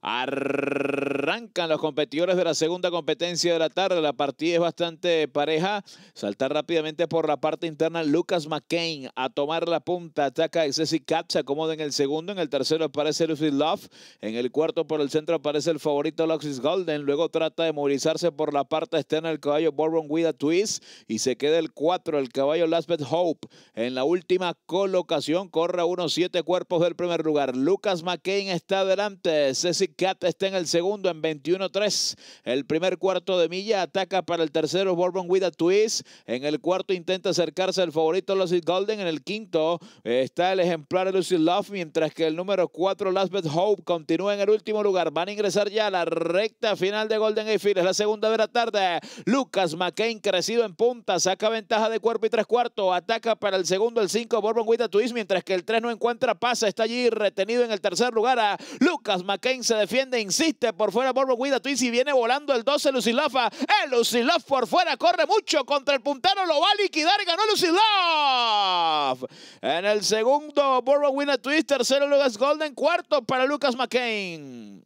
Arrancan los competidores de la segunda competencia de la tarde. La partida es bastante pareja. Saltar rápidamente por la parte interna Lucas McCain a tomar la punta. Ataca Ceci Katz, Se acomoda en el segundo. En el tercero aparece Lucy Love. En el cuarto por el centro aparece el favorito Loxis Golden. Luego trata de movilizarse por la parte externa el caballo Bourbon a Twist. Y se queda el cuatro, el caballo last Hope. En la última colocación corre a unos siete cuerpos del primer lugar. Lucas McCain está adelante. Ceci Cat está en el segundo en 21-3. El primer cuarto de milla ataca para el tercero Bourbon with a Twist. En el cuarto intenta acercarse al favorito Lucy Golden. En el quinto está el ejemplar Lucy Love, mientras que el número 4 Last Hope continúa en el último lugar. Van a ingresar ya a la recta final de Golden Eiffel Es la segunda de la tarde. Lucas McCain crecido en punta, saca ventaja de cuerpo y tres cuartos. Ataca para el segundo el cinco Bourbon with a Twist, mientras que el tres no encuentra pasa. Está allí retenido en el tercer lugar. A Lucas McCain se defiende, insiste por fuera Borbo twist y viene volando el 12 Lucilafa, el eh, Lucilaf por fuera, corre mucho contra el puntero, lo va a liquidar, y ganó Lucilaf. En el segundo, Borba wina Twist, tercero Lucas Golden, cuarto para Lucas McCain.